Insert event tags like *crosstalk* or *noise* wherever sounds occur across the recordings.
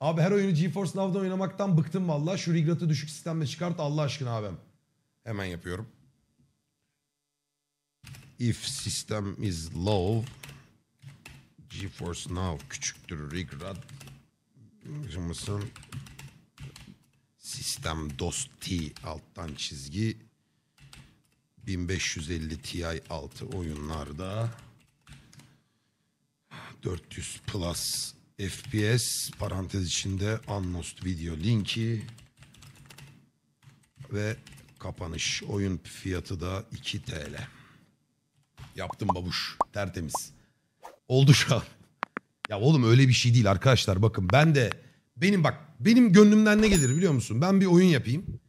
Abi her oyunu GeForce Now'da oynamaktan bıktım valla. Şu rigratı düşük sistemde çıkart Allah aşkına abim. Hemen yapıyorum. If system is low, GeForce Now küçüktür rigrat. Mısın? Sistem dos T alttan çizgi 1550 Ti altı oyunlarda 400 plus FPS parantez içinde unlost video linki ve kapanış. Oyun fiyatı da 2 TL. Yaptım babuş. Tertemiz. Oldu şu an. Ya oğlum öyle bir şey değil arkadaşlar. Bakın ben de benim bak benim gönlümden ne gelir biliyor musun? Ben bir oyun yapayım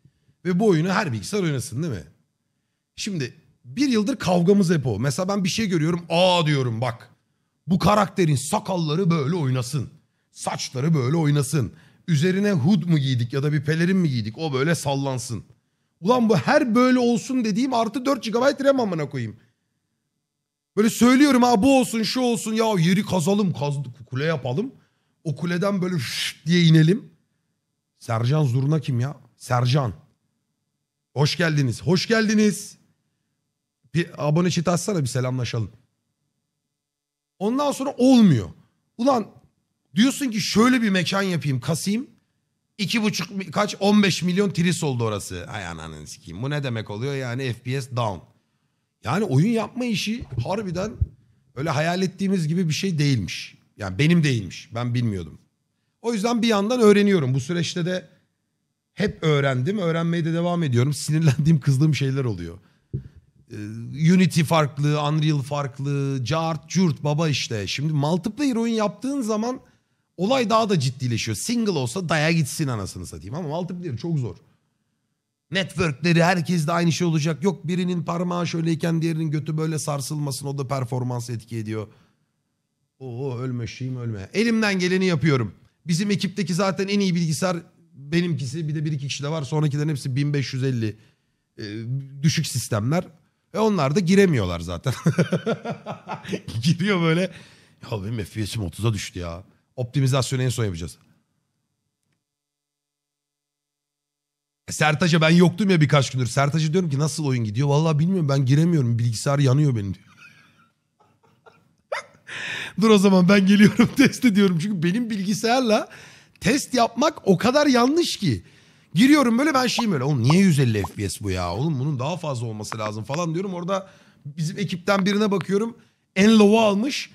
ve bu oyunu her bilgisayar oynasın değil mi? Şimdi bir yıldır kavgamız hep o. Mesela ben bir şey görüyorum. Aa diyorum bak. Bu karakterin sakalları böyle oynasın. Saçları böyle oynasın. Üzerine hood mu giydik ya da bir pelerin mi giydik o böyle sallansın. Ulan bu her böyle olsun dediğim artı 4 GB RAM amına koyayım. Böyle söylüyorum ha bu olsun şu olsun ya yeri kazalım kaz, kule yapalım. O kuleden böyle şşt diye inelim. Sercan Zurna kim ya? Sercan. Hoş geldiniz. Hoş geldiniz. Bir abone çiti atsana bir selamlaşalım. Ondan sonra olmuyor. Ulan diyorsun ki şöyle bir mekan yapayım kasayım. İki buçuk kaç 15 milyon tris oldu orası. Ay ananı sikeyim. Bu ne demek oluyor yani FPS down. Yani oyun yapma işi harbiden öyle hayal ettiğimiz gibi bir şey değilmiş. Yani benim değilmiş. Ben bilmiyordum. O yüzden bir yandan öğreniyorum. Bu süreçte de hep öğrendim. Öğrenmeye de devam ediyorum. Sinirlendiğim, kızdığım şeyler oluyor. E, Unity farklı, Unreal farklı, cart, curt baba işte. Şimdi multiplayer oyun yaptığın zaman olay daha da ciddileşiyor. Single olsa daya gitsin anasını satayım ama multiplayer çok zor. Networkleri herkes de aynı şey olacak. Yok birinin parmağı şöyleyken diğerinin götü böyle sarsılmasın o da performans etki ediyor. Oo ölme şeyim ölme. Elimden geleni yapıyorum. Bizim ekipteki zaten en iyi bilgisayar benimkisi bir de bir iki kişi de var. Sonrakilerin hepsi 1550 e, düşük sistemler. Ve onlar da giremiyorlar zaten. *laughs* Giriyor böyle. Ya benim FPS'im 30'a düştü ya. Optimizasyonu en son yapacağız. E, Sertaç'a ben yoktum ya birkaç gündür. Sertaç'a diyorum ki nasıl oyun gidiyor? Vallahi bilmiyorum ben giremiyorum. Bilgisayar yanıyor benim diyor. *laughs* Dur o zaman ben geliyorum *laughs* test ediyorum. Çünkü benim bilgisayarla test yapmak o kadar yanlış ki. Giriyorum böyle ben şeyim öyle. Oğlum niye 150 FPS bu ya? Oğlum bunun daha fazla olması lazım falan diyorum. Orada bizim ekipten birine bakıyorum. En low'u almış.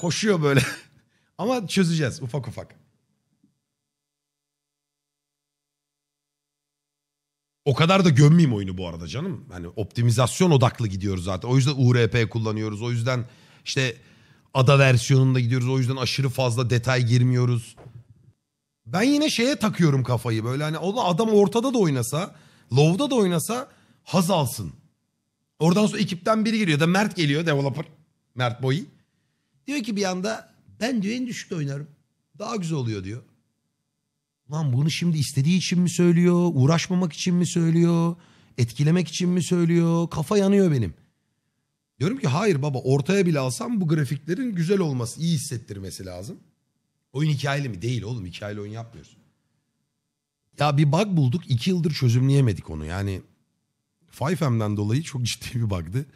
Koşuyor böyle. *laughs* Ama çözeceğiz ufak ufak. O kadar da gömmeyeyim oyunu bu arada canım. Hani optimizasyon odaklı gidiyoruz zaten. O yüzden URP kullanıyoruz. O yüzden işte ada versiyonunda gidiyoruz. O yüzden aşırı fazla detay girmiyoruz. Ben yine şeye takıyorum kafayı böyle hani o adam ortada da oynasa, low'da da oynasa haz alsın. Oradan sonra ekipten biri giriyor da Mert geliyor developer. Mert Boyi. Diyor ki bir anda ben diyor en düşük oynarım. Daha güzel oluyor diyor. Lan bunu şimdi istediği için mi söylüyor? Uğraşmamak için mi söylüyor? Etkilemek için mi söylüyor? Kafa yanıyor benim. Diyorum ki hayır baba ortaya bile alsam bu grafiklerin güzel olması, iyi hissettirmesi lazım. Oyun hikayeli mi? Değil oğlum hikayeli oyun yapmıyoruz. Ya bir bug bulduk iki yıldır çözümleyemedik onu yani. 5M'den dolayı çok ciddi bir bug'dı.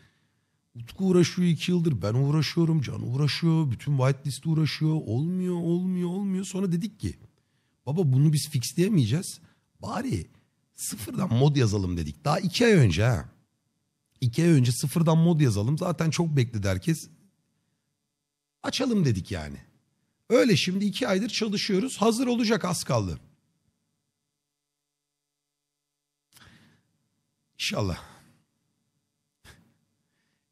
Utku uğraşıyor iki yıldır ben uğraşıyorum Can uğraşıyor bütün whitelist uğraşıyor olmuyor olmuyor olmuyor. Sonra dedik ki baba bunu biz fixleyemeyeceğiz bari sıfırdan mod yazalım dedik. Daha iki ay önce ha. İki ay önce sıfırdan mod yazalım zaten çok bekledi herkes. Açalım dedik yani. Öyle şimdi iki aydır çalışıyoruz. Hazır olacak az kaldı. İnşallah.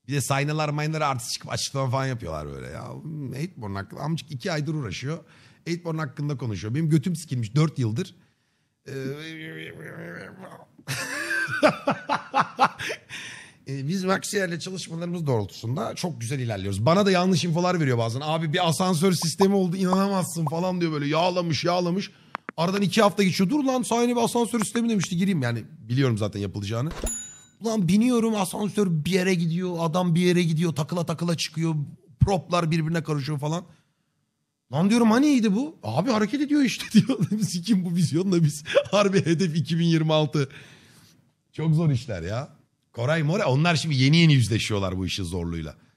Bir de saynalar maynalar artı çıkıp açıklama falan yapıyorlar böyle ya. Eightborn hakkında amcık iki aydır uğraşıyor. Eightborn hakkında konuşuyor. Benim götüm sikilmiş dört yıldır. Ee, e, biz Maxier'le çalışmalarımız doğrultusunda çok güzel ilerliyoruz. Bana da yanlış infolar veriyor bazen. Abi bir asansör sistemi oldu inanamazsın falan diyor böyle yağlamış yağlamış. Aradan iki hafta geçiyor. Dur lan sahne bir asansör sistemi demişti gireyim yani biliyorum zaten yapılacağını. Ulan biniyorum asansör bir yere gidiyor adam bir yere gidiyor takıla takıla çıkıyor proplar birbirine karışıyor falan. Lan diyorum hani iyiydi bu? Abi hareket ediyor işte *laughs* diyor. Sikim bu vizyonla biz *laughs* harbi hedef 2026. Çok zor işler ya. Koray Moray, onlar şimdi yeni yeni yüzleşiyorlar bu işin zorluğuyla.